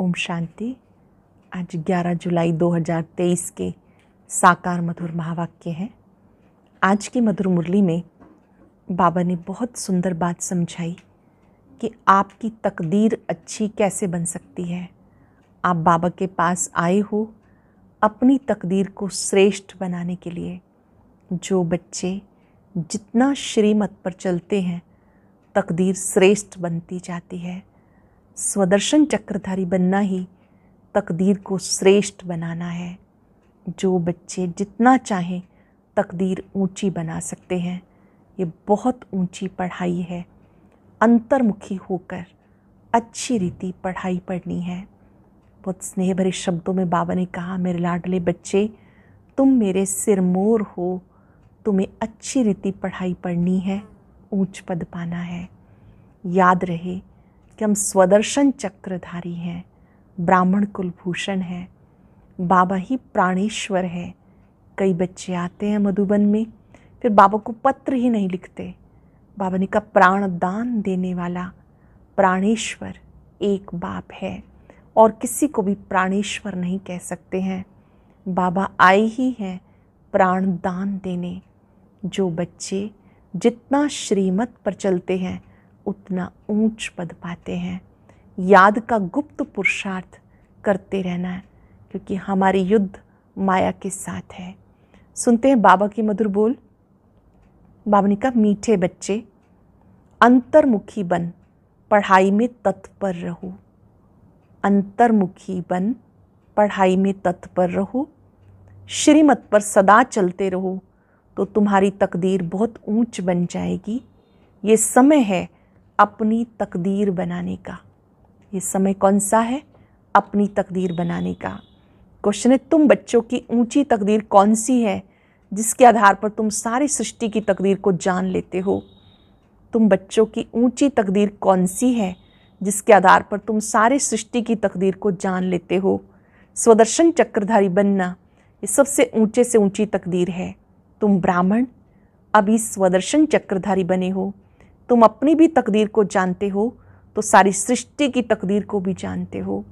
ओम शांति आज 11 जुलाई 2023 के साकार मधुर महावाक्य हैं आज की मधुर मुरली में बाबा ने बहुत सुंदर बात समझाई कि आपकी तकदीर अच्छी कैसे बन सकती है आप बाबा के पास आए हो अपनी तकदीर को श्रेष्ठ बनाने के लिए जो बच्चे जितना श्रीमत पर चलते हैं तकदीर श्रेष्ठ बनती जाती है स्वदर्शन चक्रधारी बनना ही तकदीर को श्रेष्ठ बनाना है जो बच्चे जितना चाहें तकदीर ऊंची बना सकते हैं ये बहुत ऊंची पढ़ाई है अंतर्मुखी होकर अच्छी रीति पढ़ाई पढ़नी है बहुत स्नेह भरे शब्दों में बाबा ने कहा मेरे लाडले बच्चे तुम मेरे सिरमोर हो तुम्हें अच्छी रीति पढ़ाई पढ़नी है ऊंच पद पाना है याद रहे कि हम स्वदर्शन चक्रधारी हैं ब्राह्मण कुलभूषण हैं बाबा ही प्राणेश्वर है कई बच्चे आते हैं मधुबन में फिर बाबा को पत्र ही नहीं लिखते बाबा ने कहा प्राण दान देने वाला प्राणेश्वर एक बाप है और किसी को भी प्राणेश्वर नहीं कह सकते हैं बाबा आए ही हैं प्राण दान देने जो बच्चे जितना श्रीमत पर चलते हैं उतना ऊंच पद पाते हैं याद का गुप्त पुरुषार्थ करते रहना है क्योंकि हमारी युद्ध माया के साथ है सुनते हैं बाबा की मधुर बोल बाबा ने कहा मीठे बच्चे अंतर्मुखी बन पढ़ाई में तत्पर रहो अंतर्मुखी बन पढ़ाई में तत्पर रहो श्रीमत पर सदा चलते रहो तो तुम्हारी तकदीर बहुत ऊंच बन जाएगी ये समय है अपनी तकदीर बनाने का ये समय कौन सा है अपनी तकदीर बनाने का क्वेश्चन है तुम बच्चों की ऊंची तकदीर कौन सी है जिसके आधार पर तुम सारी सृष्टि की तकदीर को जान लेते हो तुम बच्चों की ऊंची तकदीर कौन सी है जिसके आधार पर तुम सारे सृष्टि की तकदीर को जान लेते हो स्वदर्शन चक्रधारी बनना ये सबसे ऊंचे से ऊंची तकदीर है तुम ब्राह्मण अभी स्वदर्शन चक्रधारी बने हो तुम अपनी भी तकदीर को जानते हो तो सारी सृष्टि की तकदीर को भी जानते हो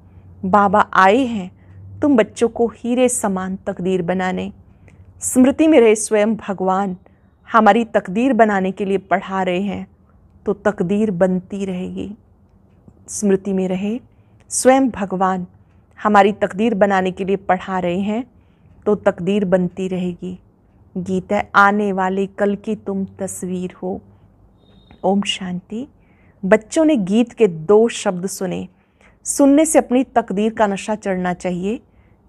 बाबा आए हैं तुम बच्चों को हीरे समान तकदीर बनाने स्मृति में रहे स्वयं भगवान हमारी तकदीर बनाने के लिए पढ़ा रहे हैं तो तकदीर बनती रहेगी स्मृति में रहे स्वयं भगवान हमारी तकदीर बनाने के लिए पढ़ा रहे हैं तो तकदीर बनती रहेगी गीता आने वाले कल की तुम तस्वीर हो ओम शांति बच्चों ने गीत के दो शब्द सुने सुनने से अपनी तकदीर का नशा चढ़ना चाहिए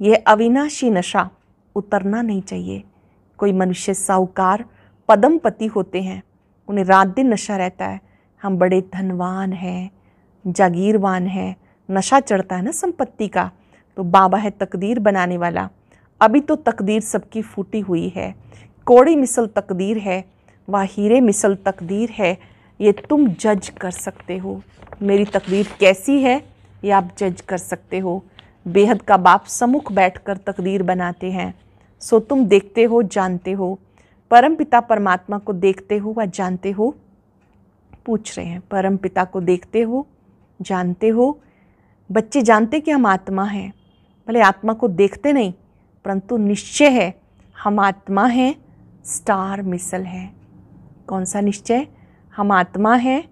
यह अविनाशी नशा उतरना नहीं चाहिए कोई मनुष्य साहूकार पदम पति होते हैं उन्हें रात दिन नशा रहता है हम बड़े धनवान हैं जागीरवान हैं नशा चढ़ता है ना संपत्ति का तो बाबा है तकदीर बनाने वाला अभी तो तकदीर सबकी फूटी हुई है कोड़ी मिसल तकदीर है वह हीरे मिसल तकदीर है ये तुम जज कर सकते हो मेरी तकदीर कैसी है ये आप जज कर सकते हो बेहद का बाप समुख बैठकर तकदीर बनाते हैं सो तुम देखते हो जानते हो परम पिता परमात्मा को देखते हो व जानते हो पूछ रहे हैं परम पिता को देखते हो जानते हो बच्चे जानते कि हम आत्मा हैं भले आत्मा को देखते नहीं परंतु निश्चय है हम आत्मा हैं स्टार मिसल है कौन सा निश्चय हम आत्मा हैं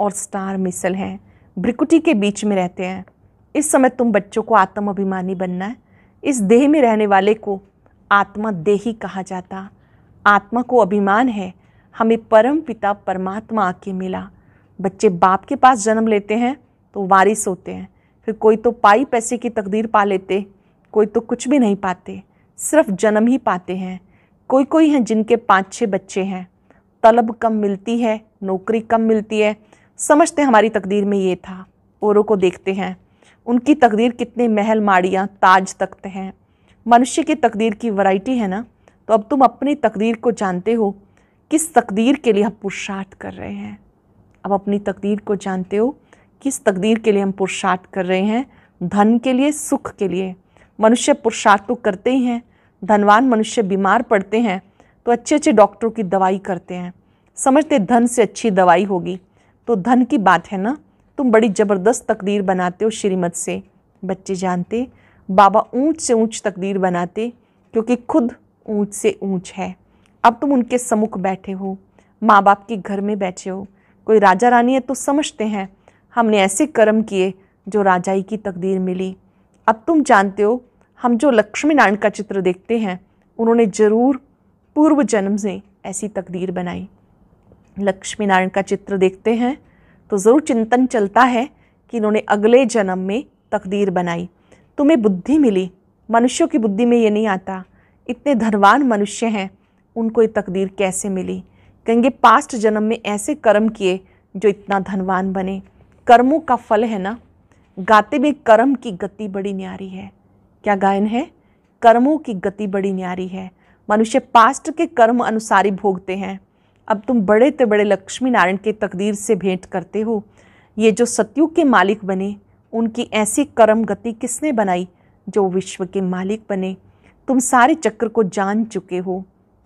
और स्टार मिसल हैं ब्रिकुटी के बीच में रहते हैं इस समय तुम बच्चों को आत्म अभिमानी बनना है इस देह में रहने वाले को आत्मा देही कहा जाता आत्मा को अभिमान है हमें परम पिता परमात्मा आके मिला बच्चे बाप के पास जन्म लेते हैं तो वारिस होते हैं फिर कोई तो पाई पैसे की तकदीर पा लेते कोई तो कुछ भी नहीं पाते सिर्फ जन्म ही पाते हैं कोई कोई हैं जिनके पाँच छः बच्चे हैं तलब कम मिलती है नौकरी कम मिलती है समझते हैं हमारी तकदीर में ये था औरों को देखते हैं उनकी तकदीर कितने महल माड़ियाँ ताज तख्त हैं मनुष्य की तकदीर की वैरायटी है ना तो अब तुम अपनी तकदीर को जानते हो किस तकदीर के लिए हम पुरुषार्थ कर रहे हैं अब अपनी तकदीर को जानते हो किस तकदीर के लिए हम पुरुषार्थ कर रहे हैं धन के लिए सुख के लिए मनुष्य पुरुषार्थ तो करते ही हैं धनवान मनुष्य बीमार पड़ते हैं तो अच्छे अच्छे डॉक्टरों की दवाई करते हैं समझते धन से अच्छी दवाई होगी तो धन की बात है ना तुम बड़ी ज़बरदस्त तकदीर बनाते हो श्रीमत से बच्चे जानते बाबा ऊंच से ऊंच तकदीर बनाते क्योंकि खुद ऊंच से ऊंच है अब तुम उनके सम्मुख बैठे हो माँ बाप के घर में बैठे हो कोई राजा रानी है तो समझते हैं हमने ऐसे कर्म किए जो राजाई की तकदीर मिली अब तुम जानते हो हम जो लक्ष्मी नारायण का चित्र देखते हैं उन्होंने ज़रूर पूर्व जन्म से ऐसी तकदीर बनाई लक्ष्मी नारायण का चित्र देखते हैं तो ज़रूर चिंतन चलता है कि इन्होंने अगले जन्म में तकदीर बनाई तुम्हें बुद्धि मिली मनुष्यों की बुद्धि में ये नहीं आता इतने धनवान मनुष्य हैं उनको ये तकदीर कैसे मिली कहेंगे पास्ट जन्म में ऐसे कर्म किए जो इतना धनवान बने कर्मों का फल है ना गाते में कर्म की गति बड़ी न्यारी है क्या गायन है कर्मों की गति बड़ी न्यारी है मनुष्य पास्ट के कर्म अनुसारी भोगते हैं अब तुम बड़े ते बड़े लक्ष्मी नारायण के तकदीर से भेंट करते हो ये जो सत्यु के मालिक बने उनकी ऐसी कर्म गति किसने बनाई जो विश्व के मालिक बने तुम सारे चक्र को जान चुके हो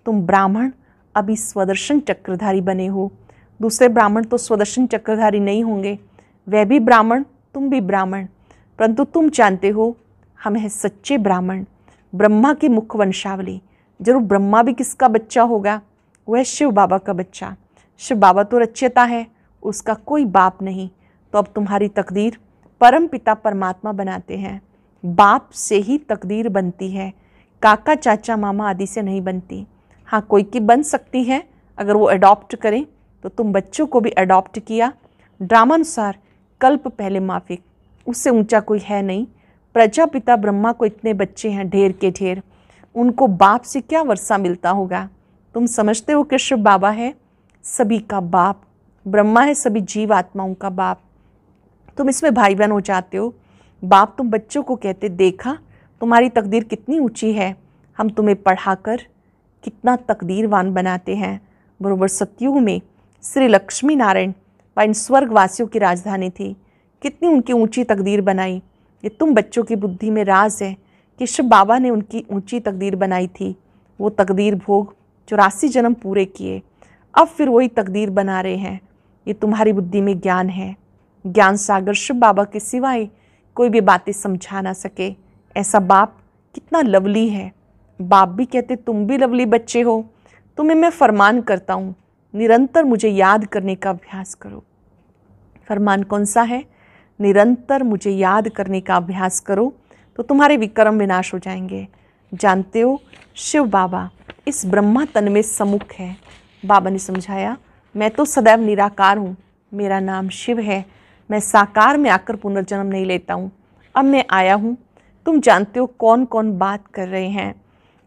तुम ब्राह्मण अभी स्वदर्शन चक्रधारी बने हो दूसरे ब्राह्मण तो स्वदर्शन चक्रधारी नहीं होंगे वह भी ब्राह्मण तुम भी ब्राह्मण परंतु तुम जानते हो हम हैं सच्चे ब्राह्मण ब्रह्मा की मुख्य वंशावली जरूर ब्रह्मा भी किसका बच्चा होगा वह शिव बाबा का बच्चा शिव बाबा तो रचयता है उसका कोई बाप नहीं तो अब तुम्हारी तकदीर परम पिता परमात्मा बनाते हैं बाप से ही तकदीर बनती है काका चाचा मामा आदि से नहीं बनती हाँ कोई की बन सकती है अगर वो अडॉप्ट करें तो तुम बच्चों को भी अडॉप्ट किया ड्रामानुसार कल्प पहले माफिक उससे ऊंचा कोई है नहीं प्रजापिता ब्रह्मा को इतने बच्चे हैं ढेर के ढेर उनको बाप से क्या वर्षा मिलता होगा तुम समझते हो कि शिव बाबा है सभी का बाप ब्रह्मा है सभी जीव आत्माओं का बाप तुम इसमें भाई बहन हो जाते हो बाप तुम बच्चों को कहते देखा तुम्हारी तकदीर कितनी ऊंची है हम तुम्हें पढ़ाकर कितना तकदीरवान बनाते हैं बरोबर सत्युग में श्री लक्ष्मी नारायण व इन स्वर्गवासियों की राजधानी थी कितनी उनकी ऊंची तकदीर बनाई ये तुम बच्चों की बुद्धि में राज है कि शिव बाबा ने उनकी ऊंची तकदीर बनाई थी वो तकदीर भोग चौरासी जन्म पूरे किए अब फिर वही तकदीर बना रहे हैं ये तुम्हारी बुद्धि में ज्ञान है ज्ञान सागर शिव बाबा के सिवाय कोई भी बातें समझा ना सके ऐसा बाप कितना लवली है बाप भी कहते तुम भी लवली बच्चे हो तुम्हें मैं फरमान करता हूँ निरंतर मुझे याद करने का अभ्यास करो फरमान कौन सा है निरंतर मुझे याद करने का अभ्यास करो तो तुम्हारे विक्रम विनाश हो जाएंगे जानते हो शिव बाबा इस ब्रह्मा तन में सम्मुख है बाबा ने समझाया मैं तो सदैव निराकार हूँ मेरा नाम शिव है मैं साकार में आकर पुनर्जन्म नहीं लेता हूँ अब मैं आया हूँ तुम जानते हो कौन कौन बात कर रहे हैं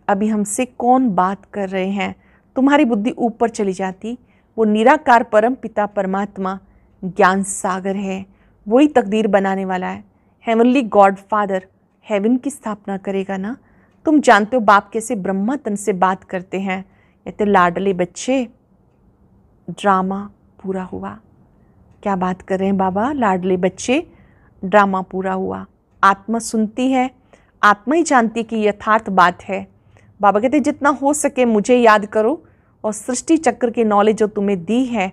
अभी हमसे कौन बात कर रहे हैं तुम्हारी बुद्धि ऊपर चली जाती वो निराकार परम पिता परमात्मा ज्ञान सागर है वही तकदीर बनाने वाला है हेवनली गॉड फादर हेवन की स्थापना करेगा ना तुम जानते हो बाप कैसे ब्रह्मा तन से बात करते हैं कहते तो लाडले बच्चे ड्रामा पूरा हुआ क्या बात कर रहे हैं बाबा लाडले बच्चे ड्रामा पूरा हुआ आत्मा सुनती है आत्मा ही जानती कि यथार्थ बात है बाबा कहते जितना हो सके मुझे याद करो और सृष्टि चक्र की नॉलेज जो तुम्हें दी है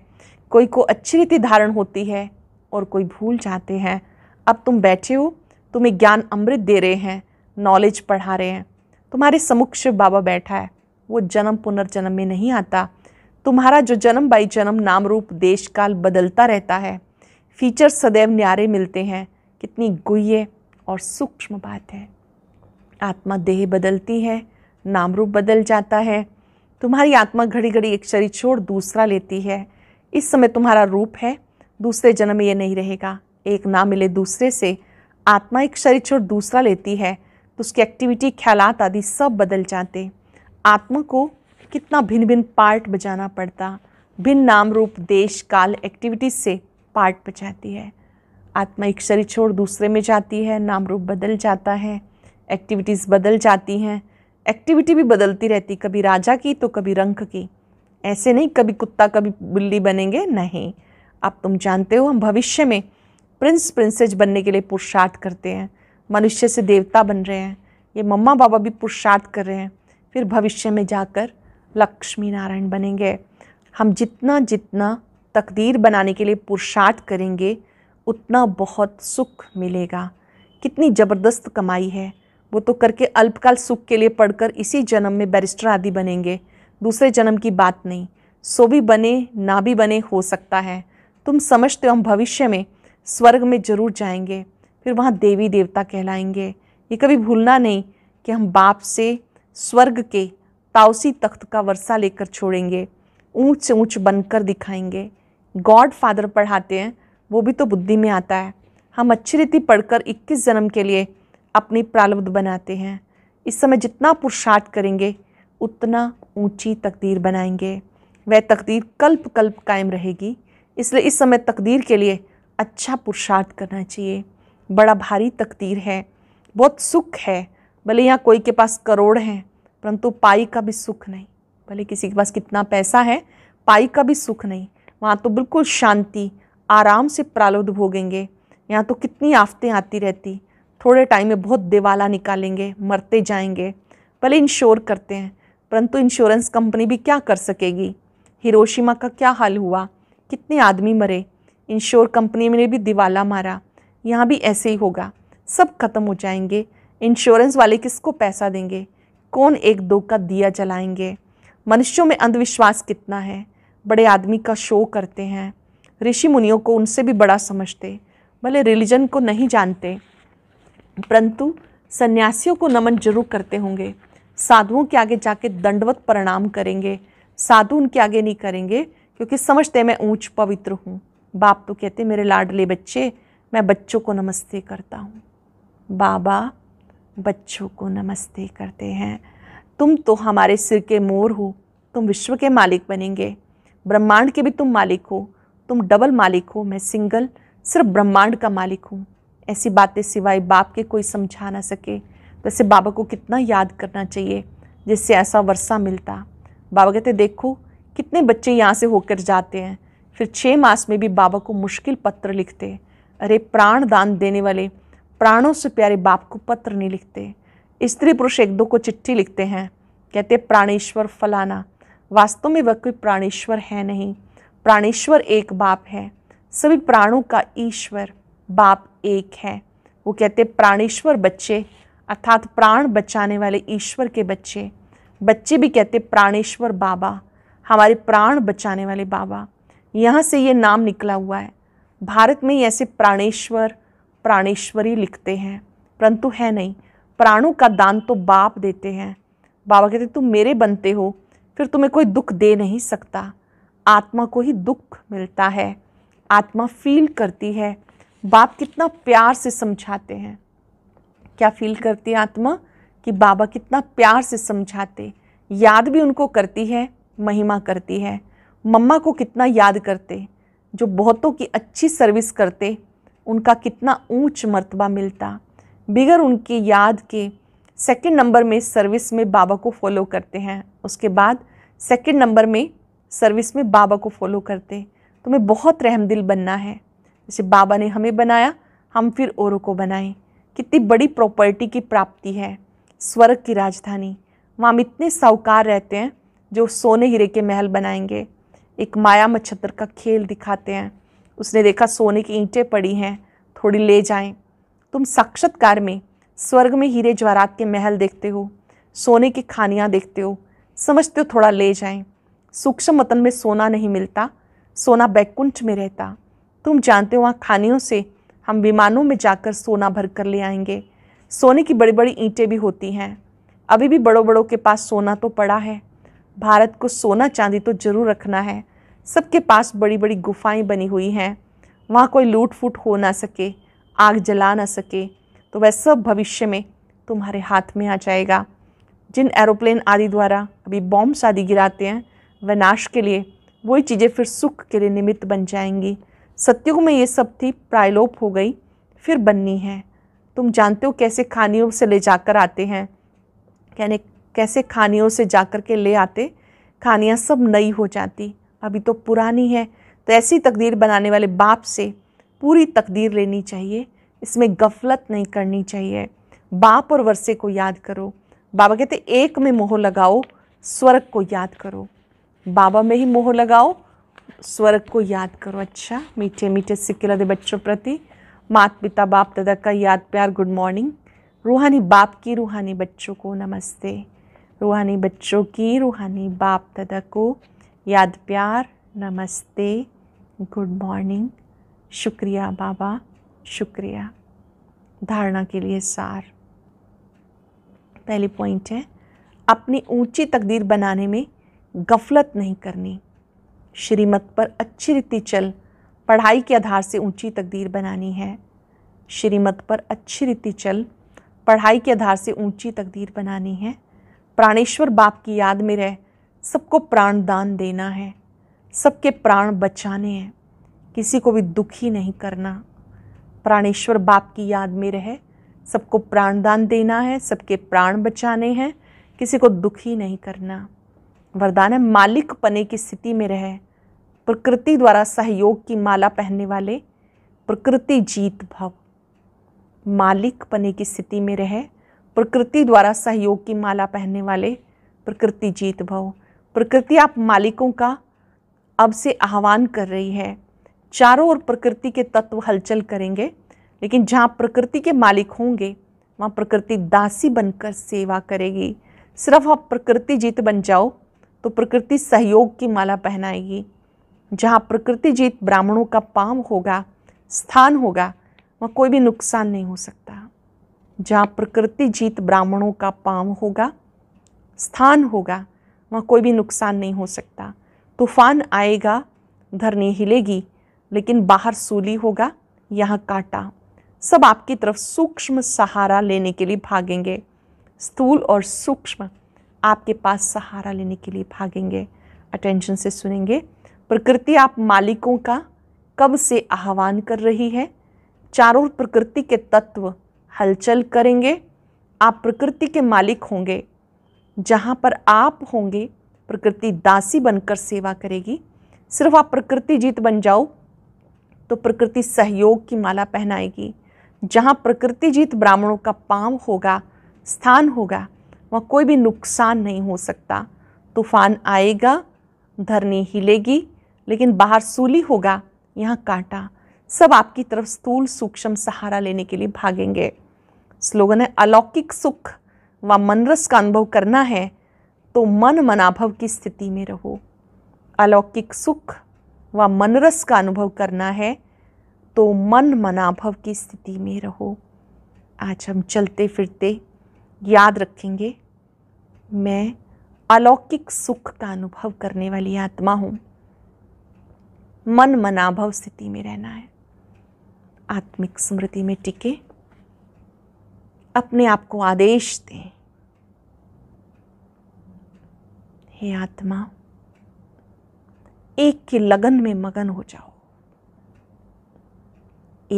कोई को अच्छी रीति धारण होती है और कोई भूल जाते हैं अब तुम बैठे हो तुम्हें ज्ञान अमृत दे रहे हैं नॉलेज पढ़ा रहे हैं तुम्हारे समक्ष बाबा बैठा है वो जन्म पुनर्जन्म में नहीं आता तुम्हारा जो जन्म बाई जन्म नाम रूप देश काल बदलता रहता है फीचर सदैव न्यारे मिलते हैं कितनी गुह्य और सूक्ष्म बात है आत्मा देह बदलती है नाम रूप बदल जाता है तुम्हारी आत्मा घड़ी घड़ी एक शरीर छोड़ दूसरा लेती है इस समय तुम्हारा रूप है दूसरे जन्म में ये नहीं रहेगा एक ना मिले दूसरे से आत्मा एक शरीर छोड़ दूसरा लेती है तो उसकी एक्टिविटी ख्याल आदि सब बदल जाते आत्मा को कितना भिन्न भिन्न पार्ट बजाना पड़ता भिन्न नाम रूप देश काल एक्टिविटीज से पार्ट बजाती है आत्मा एक शरीर छोड़ दूसरे में जाती है नाम रूप बदल जाता है एक्टिविटीज़ बदल जाती हैं एक्टिविटी भी बदलती रहती कभी राजा की तो कभी रंक की ऐसे नहीं कभी कुत्ता कभी बिल्ली बनेंगे नहीं अब तुम जानते हो हम भविष्य में प्रिंस प्रिंसेज बनने के लिए पुरुषार्थ करते हैं मनुष्य से देवता बन रहे हैं ये मम्मा बाबा भी पुरुषार्थ कर रहे हैं फिर भविष्य में जाकर लक्ष्मी नारायण बनेंगे हम जितना जितना तकदीर बनाने के लिए पुरुषार्थ करेंगे उतना बहुत सुख मिलेगा कितनी ज़बरदस्त कमाई है वो तो करके अल्पकाल सुख के लिए पढ़कर इसी जन्म में बैरिस्टर आदि बनेंगे दूसरे जन्म की बात नहीं सो भी बने ना भी बने हो सकता है तुम समझते हो हम भविष्य में स्वर्ग में जरूर जाएंगे फिर वहाँ देवी देवता कहलाएंगे ये कभी भूलना नहीं कि हम बाप से स्वर्ग के ताउसी तख्त का वर्षा लेकर छोड़ेंगे ऊंच से ऊंच बनकर दिखाएंगे गॉड फादर पढ़ाते हैं वो भी तो बुद्धि में आता है हम अच्छी रीति पढ़कर 21 जन्म के लिए अपनी प्रालब्ध बनाते हैं इस समय जितना पुरुषार्थ करेंगे उतना ऊंची तकदीर बनाएंगे वह तकदीर कल्प कल्प कायम रहेगी इसलिए इस समय तकदीर के लिए अच्छा पुरुषार्थ करना चाहिए बड़ा भारी तकदीर है बहुत सुख है भले यहाँ कोई के पास करोड़ हैं परंतु पाई का भी सुख नहीं भले किसी के पास कितना पैसा है पाई का भी सुख नहीं वहाँ तो बिल्कुल शांति आराम से प्रालोद भोगेंगे यहाँ तो कितनी आफतें आती रहती थोड़े टाइम में बहुत दिवाला निकालेंगे मरते जाएंगे भले इंश्योर करते हैं परंतु इंश्योरेंस कंपनी भी क्या कर सकेगी हिरोशिमा का क्या हाल हुआ कितने आदमी मरे इंश्योर कंपनी में भी दिवाला मारा यहाँ भी ऐसे ही होगा सब खत्म हो जाएंगे इंश्योरेंस वाले किसको पैसा देंगे कौन एक दो का दिया जलाएंगे मनुष्यों में अंधविश्वास कितना है बड़े आदमी का शो करते हैं ऋषि मुनियों को उनसे भी बड़ा समझते भले रिलीजन को नहीं जानते परंतु सन्यासियों को नमन जरूर करते होंगे साधुओं के आगे जाके दंडवत प्रणाम करेंगे साधु उनके आगे नहीं करेंगे क्योंकि समझते मैं ऊंच पवित्र हूँ बाप तो कहते मेरे लाडले बच्चे मैं बच्चों को नमस्ते करता हूँ बाबा बच्चों को नमस्ते करते हैं तुम तो हमारे सिर के मोर हो तुम विश्व के मालिक बनेंगे ब्रह्मांड के भी तुम मालिक हो तुम डबल मालिक हो मैं सिंगल सिर्फ ब्रह्मांड का मालिक हूँ ऐसी बातें सिवाय बाप के कोई समझा ना सके वैसे बाबा को कितना याद करना चाहिए जिससे ऐसा वर्षा मिलता बाबा कहते देखो कितने बच्चे यहाँ से होकर जाते हैं फिर छः मास में भी बाबा को मुश्किल पत्र लिखते अरे प्राण दान देने वाले प्राणों से प्यारे बाप को पत्र नहीं लिखते स्त्री पुरुष एक दो को चिट्ठी लिखते हैं कहते प्राणेश्वर फलाना वास्तव में वह कोई प्राणेश्वर है नहीं प्राणेश्वर एक बाप है सभी प्राणों का ईश्वर बाप एक है वो कहते प्राणेश्वर बच्चे अर्थात प्राण बचाने वाले ईश्वर के बच्चे बच्चे भी कहते प्राणेश्वर बाबा हमारे प्राण बचाने वाले बाबा यहाँ से ये नाम निकला हुआ है भारत में ऐसे प्राणेश्वर प्राणेश्वरी लिखते हैं परंतु है नहीं प्राणों का दान तो बाप देते हैं बाबा कहते तुम मेरे बनते हो फिर तुम्हें कोई दुख दे नहीं सकता आत्मा को ही दुख मिलता है आत्मा फील करती है बाप कितना प्यार से समझाते हैं क्या फील करती है आत्मा कि बाबा कितना प्यार से समझाते याद भी उनको करती है महिमा करती है मम्मा को कितना याद करते जो बहुतों की अच्छी सर्विस करते उनका कितना ऊंच मरतबा मिलता बिगर उनकी याद के सेकंड नंबर में सर्विस में बाबा को फॉलो करते हैं उसके बाद सेकंड नंबर में सर्विस में बाबा को फॉलो करते तुम्हें बहुत रहम दिल बनना है जैसे बाबा ने हमें बनाया हम फिर औरों को बनाएं कितनी बड़ी प्रॉपर्टी की प्राप्ति है स्वर्ग की राजधानी वहाँ हम इतने साहूकार रहते हैं जो सोने हीरे के महल बनाएंगे एक माया मच्छर का खेल दिखाते हैं उसने देखा सोने की ईंटें पड़ी हैं थोड़ी ले जाएं तुम साक्षात्कार में स्वर्ग में हीरे ज्वारात के महल देखते हो सोने की खानियाँ देखते हो समझते हो थोड़ा ले जाएं सूक्ष्म मतन में सोना नहीं मिलता सोना बैकुंठ में रहता तुम जानते हो वहाँ खानियों से हम विमानों में जाकर सोना भर कर ले आएंगे सोने की बड़ी बड़ी ईंटें भी होती हैं अभी भी बड़ों बड़ों के पास सोना तो पड़ा है भारत को सोना चांदी तो ज़रूर रखना है सबके पास बड़ी बड़ी गुफाएं बनी हुई हैं वहाँ कोई लूट फूट हो ना सके आग जला ना सके तो वह सब भविष्य में तुम्हारे हाथ में आ जाएगा जिन एरोप्लेन आदि द्वारा अभी बॉम्ब्स आदि गिराते हैं वह नाश के लिए वही चीज़ें फिर सुख के लिए निमित्त बन जाएंगी सत्युग में ये सब थी प्रायलोप हो गई फिर बननी है तुम जानते हो कैसे खानियों से ले जाकर आते हैं यानी कैसे खानियों से जाकर के ले आते खानियाँ सब नई हो जाती अभी तो पुरानी है तो ऐसी तकदीर बनाने वाले बाप से पूरी तकदीर लेनी चाहिए इसमें गफलत नहीं करनी चाहिए बाप और वर्षे को याद करो बाबा कहते एक में मोह लगाओ स्वर्ग को याद करो बाबा में ही मोह लगाओ स्वर्ग को याद करो अच्छा मीठे मीठे सिक्के लदे बच्चों प्रति मात पिता बाप दादा का याद प्यार गुड मॉर्निंग रूहानी बाप की रूहानी बच्चों को नमस्ते रूहानी बच्चों की रूहानी बाप दादा को याद प्यार नमस्ते गुड मॉर्निंग शुक्रिया बाबा शुक्रिया धारणा के लिए सार पहली पॉइंट है अपनी ऊंची तकदीर बनाने में गफलत नहीं करनी श्रीमत पर अच्छी रीति चल पढ़ाई के आधार से ऊंची तकदीर बनानी है श्रीमत पर अच्छी रीति चल पढ़ाई के आधार से ऊंची तकदीर बनानी है प्राणेश्वर बाप की याद में रह सबको प्राण दान देना है सबके प्राण बचाने हैं किसी को भी दुखी नहीं करना प्राणेश्वर बाप की याद में रह सबको प्राण दान देना है सबके प्राण बचाने हैं किसी को दुखी नहीं करना वरदान है मालिक पने की स्थिति में रह प्रकृति द्वारा सहयोग की माला पहनने वाले प्रकृति जीत भव मालिक पने की स्थिति में रहे प्रकृति द्वारा सहयोग की माला पहनने वाले प्रकृति जीत भव प्रकृति आप मालिकों का अब से आह्वान कर रही है चारों ओर प्रकृति के तत्व हलचल करेंगे लेकिन जहाँ प्रकृति के मालिक होंगे वहाँ प्रकृति दासी बनकर सेवा करेगी सिर्फ आप प्रकृति जीत बन जाओ तो प्रकृति सहयोग की माला पहनाएगी जहाँ प्रकृति जीत ब्राह्मणों का पाम होगा स्थान होगा वहाँ कोई भी नुकसान नहीं हो सकता जहाँ प्रकृति जीत ब्राह्मणों का पांव होगा स्थान होगा वहाँ कोई भी नुकसान नहीं हो सकता तूफान आएगा धरनी हिलेगी लेकिन बाहर सूली होगा यहाँ कांटा सब आपकी तरफ सूक्ष्म सहारा लेने के लिए भागेंगे स्थूल और सूक्ष्म आपके पास सहारा लेने के लिए भागेंगे अटेंशन से सुनेंगे प्रकृति आप मालिकों का कब से आह्वान कर रही है चारों प्रकृति के तत्व हलचल करेंगे आप प्रकृति के मालिक होंगे जहाँ पर आप होंगे प्रकृति दासी बनकर सेवा करेगी सिर्फ आप प्रकृति जीत बन जाओ तो प्रकृति सहयोग की माला पहनाएगी जहाँ प्रकृति जीत ब्राह्मणों का पाँव होगा स्थान होगा वहाँ कोई भी नुकसान नहीं हो सकता तूफान आएगा धरनी हिलेगी लेकिन बाहर सूली होगा यहाँ कांटा सब आपकी तरफ स्थूल सूक्ष्म सहारा लेने के लिए भागेंगे स्लोगन है अलौकिक सुख व मनरस का अनुभव करना है तो मन मनाभव की स्थिति में रहो अलौकिक सुख व मनरस का अनुभव करना है तो मन मनाभव की स्थिति में रहो आज हम चलते फिरते याद रखेंगे मैं अलौकिक सुख का अनुभव करने वाली आत्मा हूँ मन मनाभव स्थिति में रहना है आत्मिक स्मृति में टिके अपने आप को आदेश दें हे आत्मा एक के लगन में मगन हो जाओ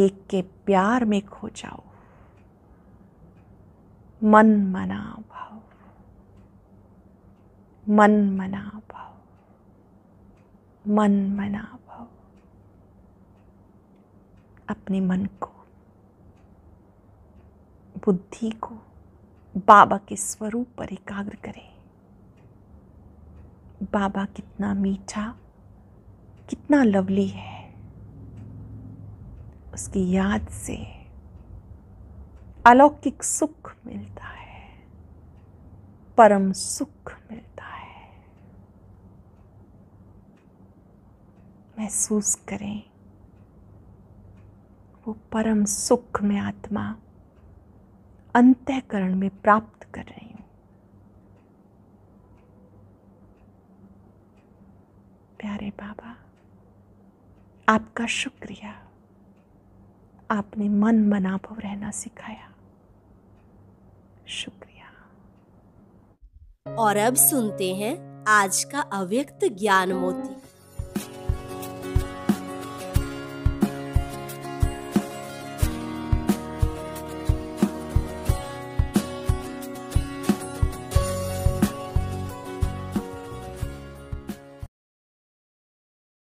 एक के प्यार में खो जाओ मन मना भाव मन मना भाव मन मना भाव अपने मन को बुद्धि को बाबा के स्वरूप पर एकाग्र करें बाबा कितना मीठा कितना लवली है उसकी याद से अलौकिक सुख मिलता है परम सुख मिलता है महसूस करें वो परम सुख में आत्मा अंतकरण में प्राप्त कर रही हूँ प्यारे बाबा आपका शुक्रिया आपने मन मनाभव रहना सिखाया शुक्रिया और अब सुनते हैं आज का अव्यक्त ज्ञान मोती